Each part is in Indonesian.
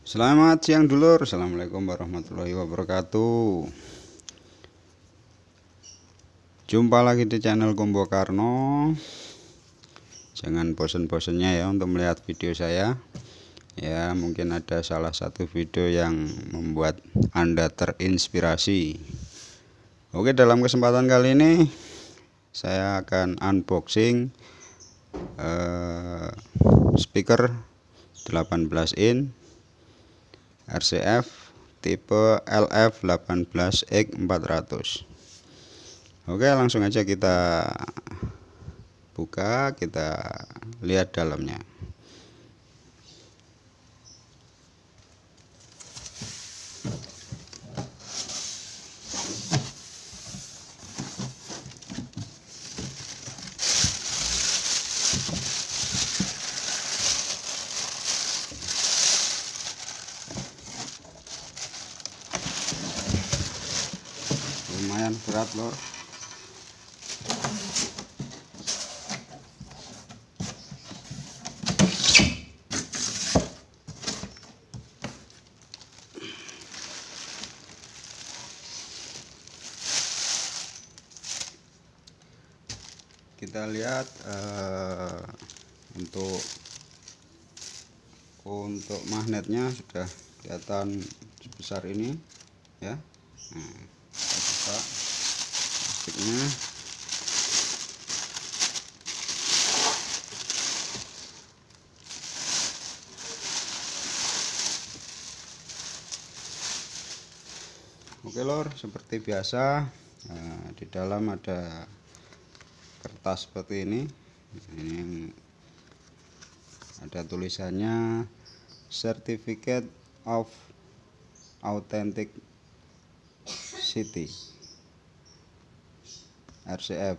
Selamat siang dulur Assalamualaikum warahmatullahi wabarakatuh Jumpa lagi di channel Kombo Karno Jangan bosen-bosennya ya untuk melihat video saya Ya mungkin ada salah satu video yang membuat Anda terinspirasi Oke dalam kesempatan kali ini Saya akan unboxing uh, Speaker 18 in RCF tipe LF18X400 Oke langsung aja kita buka kita lihat dalamnya lumayan berat loh kita lihat uh, untuk untuk magnetnya sudah kelihatan sebesar ini ya nah buka plastiknya Oke lor seperti biasa nah, di dalam ada kertas seperti ini ini ada tulisannya certificate of authentic City RCF oke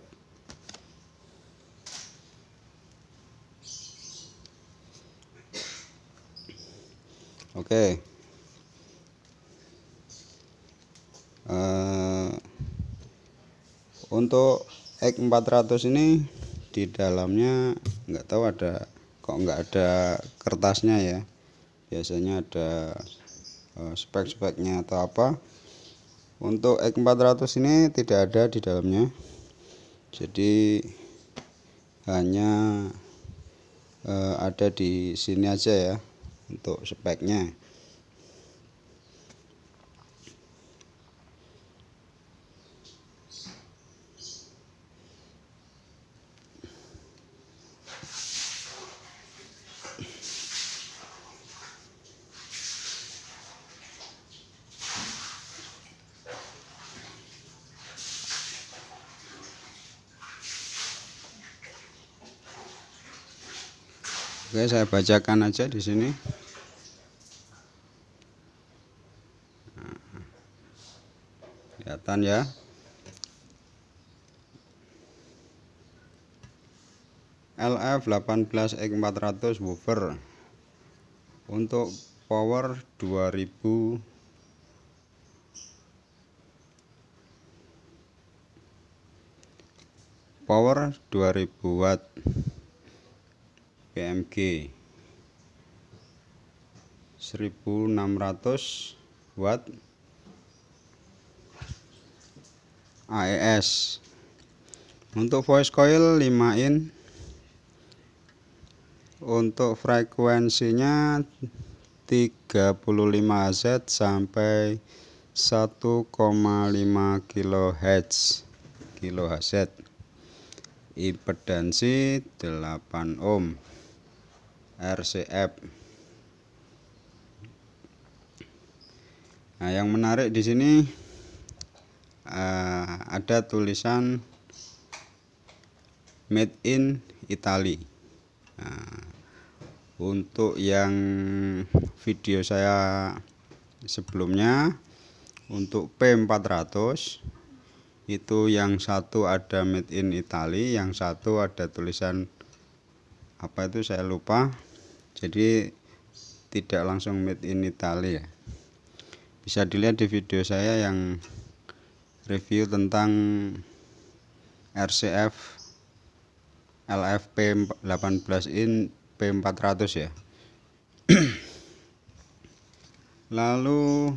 okay. uh, eh, untuk X 400 ini di dalamnya nggak tahu ada kok nggak ada kertasnya ya biasanya ada uh, spek-speknya atau apa untuk X400 ini tidak ada di dalamnya jadi hanya uh, ada di sini aja ya untuk speknya Oke, saya bacakan aja di sini. kelihatan ya. LF 18X400 woofer untuk power 2000 power 2000 watt PMG 1600 watt AES untuk voice coil 5 in untuk frekuensinya 35Z sampai 1,5 kHz kHz impedansi 8 ohm RCF nah yang menarik di sini uh, ada tulisan made in Italy nah, untuk yang video saya sebelumnya untuk P400 itu yang satu ada made in Italy yang satu ada tulisan apa itu saya lupa jadi tidak langsung made in Italy ya bisa dilihat di video saya yang review tentang RCF LFP 18 in P400 ya lalu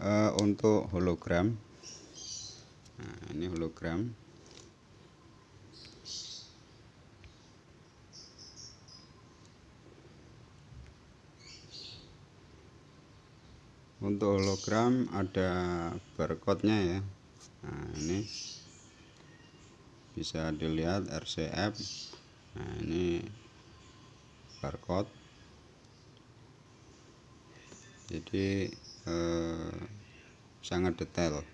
uh, untuk hologram nah, ini hologram untuk hologram ada barcode nya ya nah ini bisa dilihat RCF nah ini barcode jadi eh, sangat detail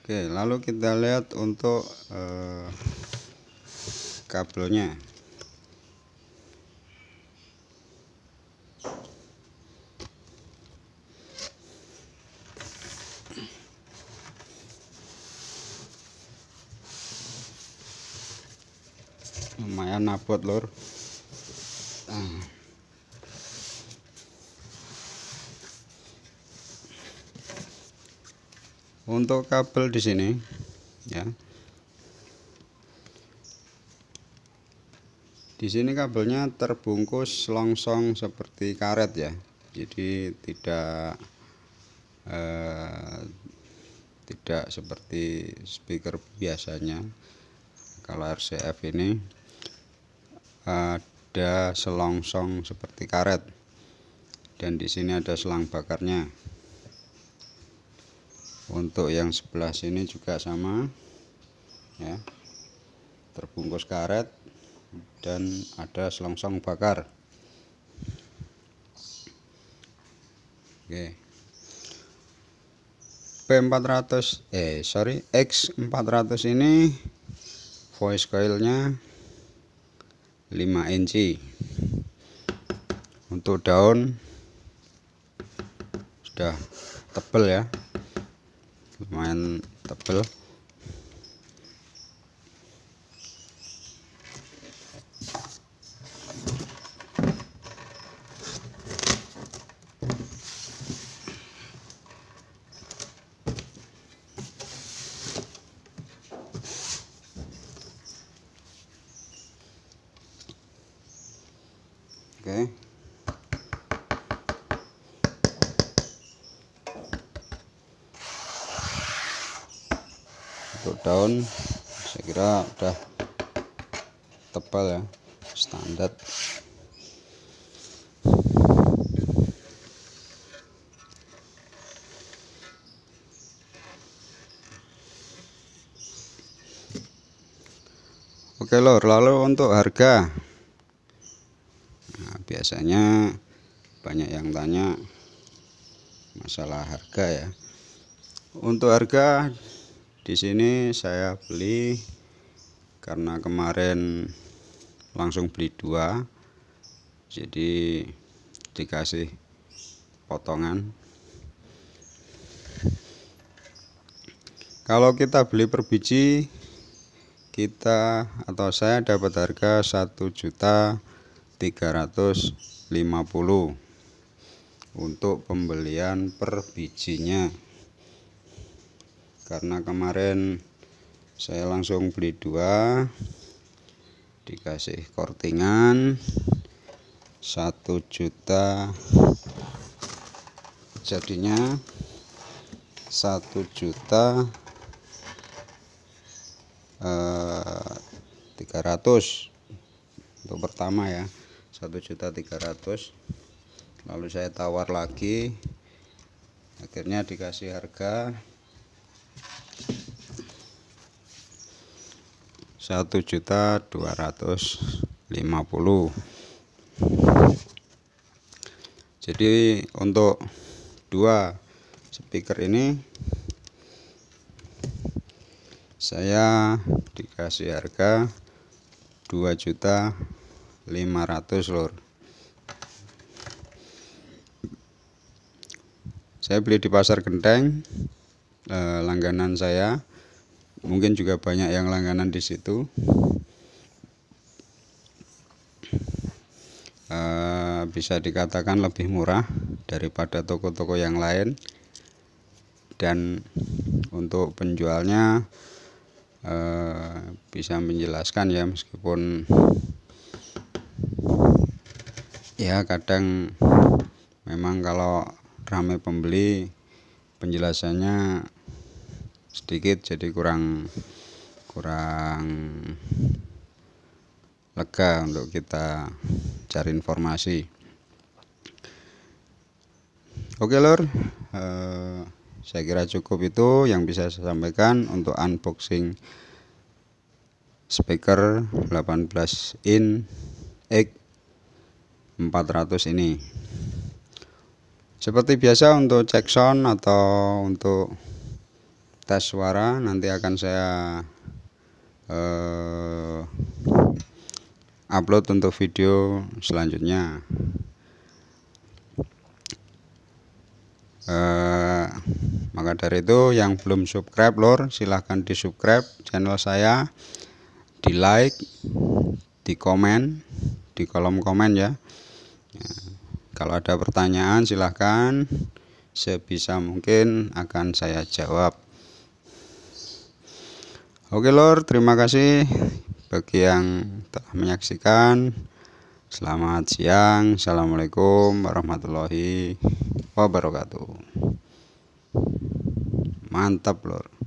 Oke lalu kita lihat untuk eh, kabelnya lumayan nabot lor ah. untuk kabel di sini ya di sini kabelnya terbungkus longsong seperti karet ya jadi tidak eh, tidak seperti speaker biasanya kalau RCF ini ada selongsong seperti karet dan di sini ada selang bakarnya untuk yang sebelah sini juga sama ya terbungkus karet dan ada selongsong bakar oke P400 eh sorry X400 ini voice coilnya 5 inci untuk daun sudah tebel ya lumayan tebel untuk daun saya kira udah tebal ya standar Oke lor, lalu untuk harga nah, biasanya banyak yang tanya masalah harga ya. Untuk harga di sini saya beli karena kemarin langsung beli dua jadi dikasih potongan kalau kita beli per biji kita atau saya dapat harga satu juta tiga ratus lima puluh untuk pembelian per bijinya karena kemarin saya langsung beli dua dikasih kortingan satu juta jadinya satu juta eh, tiga ratus untuk pertama ya satu juta tiga ratus lalu saya tawar lagi akhirnya dikasih harga satu juta dua ratus lima puluh jadi untuk dua speaker ini saya dikasih harga dua juta lima ratus lor saya beli di pasar genteng eh, langganan saya mungkin juga banyak yang langganan di situ uh, bisa dikatakan lebih murah daripada toko-toko yang lain dan untuk penjualnya uh, bisa menjelaskan ya meskipun ya kadang memang kalau ramai pembeli penjelasannya sedikit jadi kurang kurang lega untuk kita cari informasi oke lor uh, eh, saya kira cukup itu yang bisa saya sampaikan untuk unboxing speaker 18 in X 400 ini seperti biasa untuk cek sound atau untuk suara nanti akan saya uh, upload untuk video selanjutnya uh, maka dari itu yang belum subscribe lor silahkan di subscribe channel saya di like di komen di kolom komen ya kalau ada pertanyaan silahkan sebisa mungkin akan saya jawab Oke Lor, terima kasih bagi yang telah menyaksikan. Selamat siang. Assalamualaikum warahmatullahi wabarakatuh. Mantap Lor.